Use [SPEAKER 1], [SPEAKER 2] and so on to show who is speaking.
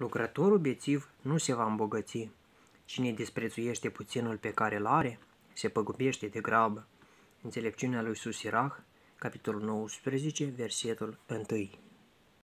[SPEAKER 1] Lucrătorul bețiv nu se va îmbogăți. Cine desprețuiește puținul pe care îl are, se păgubește de grabă. Înțelepciunea lui Susirach, capitolul 19, versetul 1.